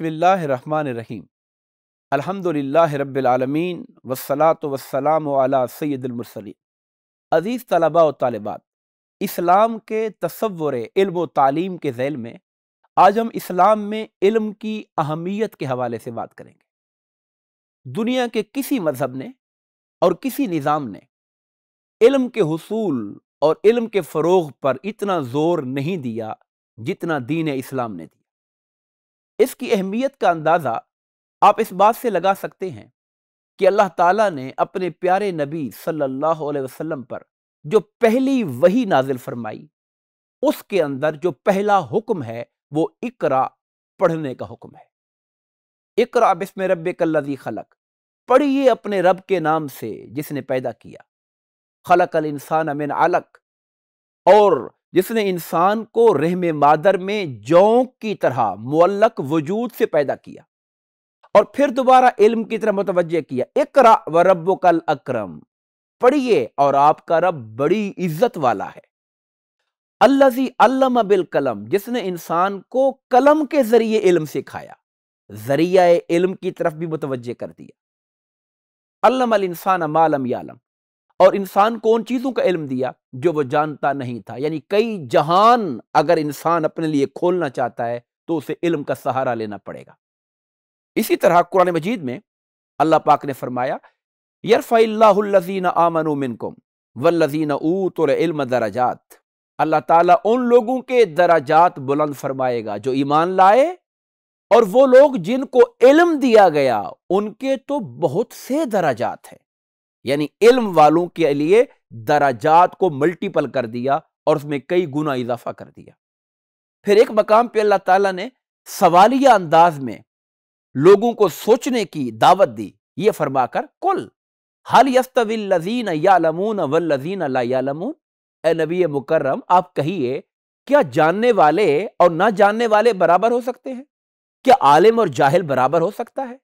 बसमीम अलहमदिल्ला रबालमीन वसलात वसलाम सैदुलमरसली अज़ीज़ तलबा व तालबात इस्लाम के तस्वुर इल्म व तालीम के जैल में आज हम इस्लाम में इल्म की अहमियत के हवाले से बात करेंगे दुनिया के किसी मज़हब ने और किसी निज़ाम ने इल्म के हसूल और इल्म के फ़रोग पर इतना ज़ोर नहीं दिया जितना दीन इस्लाम ने दिया इसकी अहमियत का अंदाज़ा आप इस बात से लगा सकते हैं कि अल्लाह ताला ने अपने प्यारे नबी सल्लल्लाहु अलैहि वसल्लम पर जो पहली वही नाजिल फरमाई उसके अंदर जो पहला हुक्म है वो इकरा पढ़ने का हुक्म है इकरा बिस्म रब कल्लजी खलक पढ़िए अपने रब के नाम से जिसने पैदा किया खलक अल इंसान अमिन अलक और जिसने इंसान को रहम मादर में जौक की तरह मुअल्लक वजूद से पैदा किया और फिर दोबारा इल्म की तरह मुतवजह किया इकरा व रब कल अक्रम पढ़िए और आपका रब बड़ी इज्जत वाला है अल्लाजी अल्लम बिल कलम जिसने इंसान को कलम के जरिए इल्म सिखाया जरिया इल्म की तरफ भी मुतवजह कर दिया अल्लम अल इंसान मालम यालम और इंसान को उन चीज़ों का इल्म दिया जो वो जानता नहीं था यानी कई जहान अगर इंसान अपने लिए खोलना चाहता है तो उसे इल्म का सहारा लेना पड़ेगा इसी तरह कुरान मजीद में अल्लाह पाक ने फरमाया यरफ़ीन आमन मिनकुम वल्लजीन ऊतम दराजात अल्लाह ताला उन लोगों के दराजात बुलंद फरमाएगा जो ईमान लाए और वो लोग जिनको इल्म दिया गया उनके तो बहुत से दराजात हैं यानी इल्म वालों के लिए दराजात को मल्टीपल कर दिया और उसमें कई गुना इजाफा कर दिया फिर एक मकाम पे अल्लाह ताला ने सवालिया अंदाज में लोगों को सोचने की दावत दी ये फरमाकर कुल हल यस्तविल्लजीन यालमून वल्लजीन ला यालमून ए नबी मुकर्रम आप कहिए क्या जानने वाले और ना जानने वाले बराबर हो सकते हैं क्या आलिम और जाहिल बराबर हो सकता है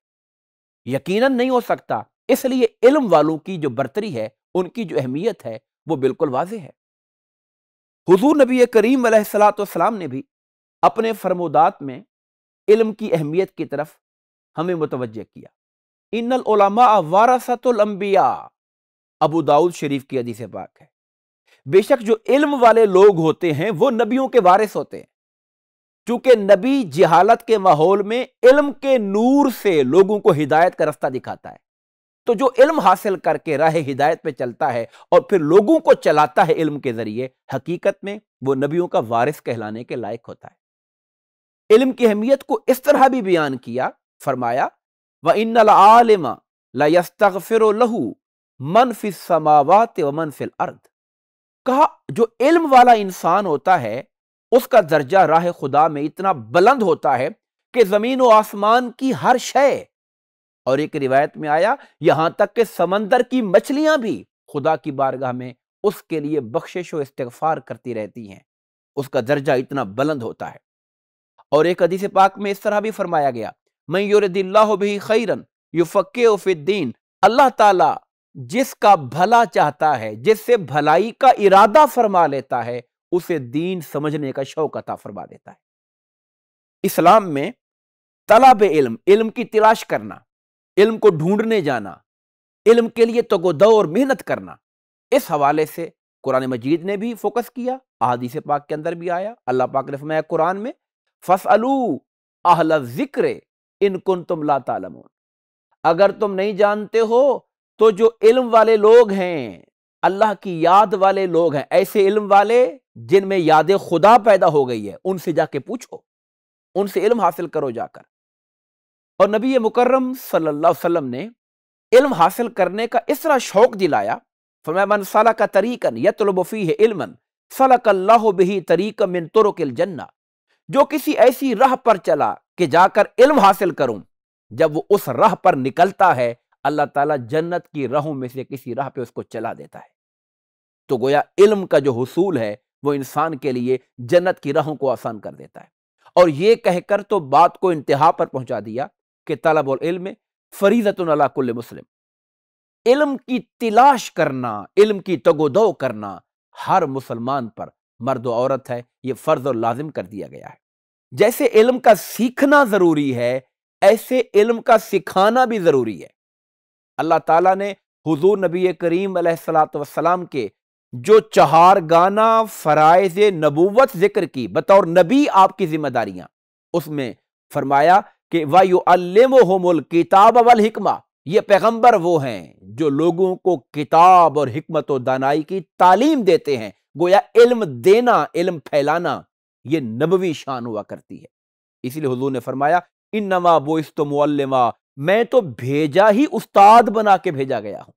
यकीनन नहीं हो सकता इसलिए इल्म वालों की जो बरतरी है उनकी जो अहमियत है वो बिल्कुल वाज है हजूर नबी करीम सलाम ने भी अपने फरमोदात में इल्म की अहमियत की तरफ हमें मुतवजह किया इन वारसतुलम्बिया अबू दाऊद शरीफ की अदीस पाक है बेशक जो इल्म वाले लोग होते हैं वो नबियों के वारिस होते हैं चूंकि नबी जहालत के माहौल में इल्म के नूर से लोगों को हिदायत का रास्ता दिखाता है तो जो इल्म हासिल करके राह हिदायत पे चलता है और फिर लोगों को चलाता है इल्म के जरिए हकीकत में वो नबियों का वारिस कहलाने के लायक होता है इल्म की अहमियत को इस तरह भी बयान किया फरमाया व इन आलिम लस्तफ़िर लहू मन फिर समावत व मन फिल अर्द कहा जो इल्म वाला इंसान होता है उसका दर्जा राह खुदा में इतना बुलंद होता है कि ज़मीन व आसमान की हर शय और एक रिवायत में आया यहां तक कि समंदर की मछलियां भी खुदा की बारगाह में उसके लिए बख्शिश इस्तफार करती रहती हैं उसका दर्जा इतना बुलंद होता है और एक हदीस पाक में इस तरह भी फरमाया गया मैं योरदिल्ला खैरन अल्लाह ताला जिसका भला चाहता है जिससे भलाई का इरादा फरमा लेता है उसे दीन समझने का शौक अता फरमा देता है इस्लाम में तलब इल्म इल्म की तलाश करना इल्म को ढूंढने जाना इल्म के लिए तगोदो और मेहनत करना इस हवाले से कुरान मजीद ने भी फोकस किया अहादीस पाक के अंदर भी आया अल्लाह पाक ने फरमाया कुरान में फसलू अहल जिक्र इनकुन तुम ला तालमून अगर तुम नहीं जानते हो तो जो इल्म वाले लोग हैं अल्लाह की याद वाले लोग हैं ऐसे इल्म वाले जिनमें याद खुदा पैदा हो गई है उनसे जाके पूछो उनसे इल्म हासिल करो जाकर और नबी मुकर्रम सल्लल्लाहु अलैहि वसल्लम ने इल्म हासिल करने का इस तरह शौक दिलाया फरमान सला का तरीकन यतलबफ़ी है इल्मन सलाकल्लाह बही तरीक मिन तुरकिल जन्ना जो किसी ऐसी राह पर चला कि जाकर इल्म हासिल करूं जब वो उस राह पर निकलता है अल्लाह ताला जन्नत की राहों में से किसी राह पे उसको चला देता है तो गोया इल्म का जो हसूल है वो इंसान के लिए जन्नत की राहों को आसान कर देता है और ये कहकर तो बात को इंतहा पर पहुंचा दिया इल्म फरीदत फरीजतुल मुस्लिम इल्म की तलाश करना इल्म की तगोदो करना हर मुसलमान पर मर्द औरत है यह फ़र्ज और लाजिम कर दिया गया है जैसे इल्म का सीखना ज़रूरी है ऐसे इल्म का सिखाना भी ज़रूरी है अल्लाह ताला ने हुजूर नबी करीम सलाम के जो चहार गाना फ़राइज नबूवत जिक्र की बतौर नबी आपकी जिम्मेदारियां उसमें फरमाया कि वायुअल किताब अवल हिकमा ये पैगंबर वो हैं जो लोगों को किताब और हमत और दानाई की तालीम देते हैं गोया इल्म देना इल्म फैलाना ये नबवी शान हुआ करती है इसीलिए हजू ने फरमाया इन नमा बोइस मैं तो भेजा ही उस्ताद बना के भेजा गया हूं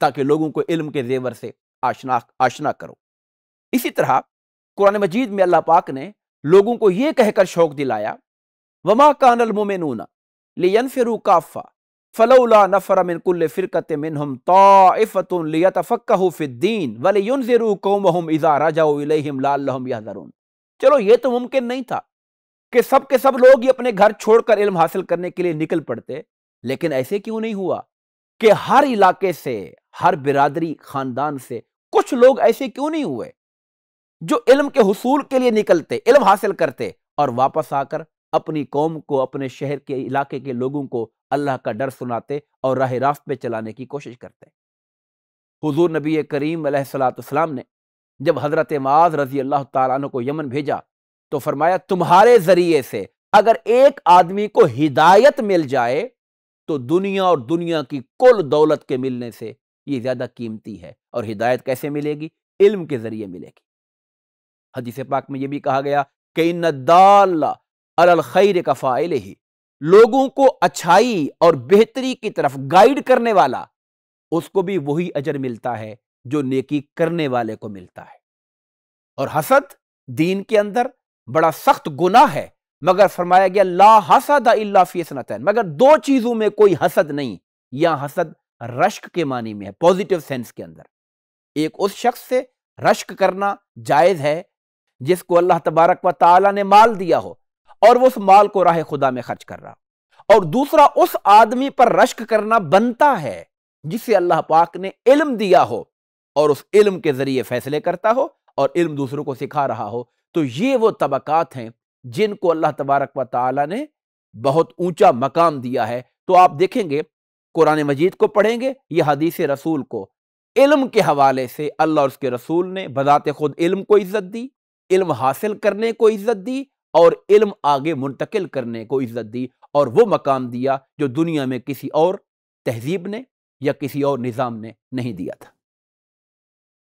ताकि लोगों को इल्म के जेवर से आशना आशना करो इसी तरह कुरान मजीद में अल्लाह पाक ने लोगों को यह कहकर शौक दिलाया वमा कानलमोमिनूना लियन फिर काफ़ा फ़लौला नफ़र मिन कुल फ़िरकत मिन हम फिद्दीन वले युनज़िरू कौम इज़ा रजाउम लाम यहरून चलो ये तो मुमकिन नहीं था कि सब के सब लोग ही अपने घर छोड़कर इल्म हासिल करने के लिए निकल पड़ते लेकिन ऐसे क्यों नहीं हुआ कि हर इलाके से हर बिरादरी खानदान से कुछ लोग ऐसे क्यों नहीं हुए जो इल्म के हुसूल के लिए निकलते इल्म हासिल करते और वापस आकर अपनी कौम को अपने शहर के इलाके के लोगों को अल्लाह का डर सुनाते और राह रास्त पे चलाने की कोशिश करते हुजूर नबी करीम सलाम ने जब हज़रत माज रजी अल्लाह तु को यमन भेजा तो फरमाया तुम्हारे ज़रिए से अगर एक आदमी को हिदायत मिल जाए तो दुनिया और दुनिया की कुल दौलत के मिलने से ये ज़्यादा कीमती है और हिदायत कैसे मिलेगी इल्म के ज़रिए मिलेगी हदीस पाक में ये भी कहा गया कि इन अलखैर का फ़ाइल ही लोगों को अच्छाई और बेहतरी की तरफ गाइड करने वाला उसको भी वही अजर मिलता है जो नेकी करने वाले को मिलता है और हसद दीन के अंदर बड़ा सख्त गुना है मगर फरमाया गया ला हसद अल्ला मगर दो चीजों में कोई हसद नहीं या हसद रश्क के मानी में है पॉजिटिव सेंस के अंदर एक उस शख्स से रश्क करना जायज है जिसको अल्लाह तबारक व ताला ने माल दिया हो और वो उस माल को राह खुदा में खर्च कर रहा और दूसरा उस आदमी पर रश्क करना बनता है जिसे अल्लाह पाक ने इल्म दिया हो और उस इल्म के जरिए फैसले करता हो और इल्म दूसरों को सिखा रहा हो तो ये वो तबक़ात हैं जिनको अल्लाह तबारक व ताली ने बहुत ऊंचा मकाम दिया है तो आप देखेंगे कुरान मजीद को पढ़ेंगे यह हदीस रसूल को इल्म के हवाले से अल्लाह और उसके रसूल ने बदात खुद इल्म को इज़्ज़त दी इल्म हासिल करने को इज़्ज़त दी और इल्म आगे मुंतकिल करने को इज्जत दी और वो मकाम दिया जो दुनिया में किसी और तहजीब ने या किसी और निज़ाम ने नहीं दिया था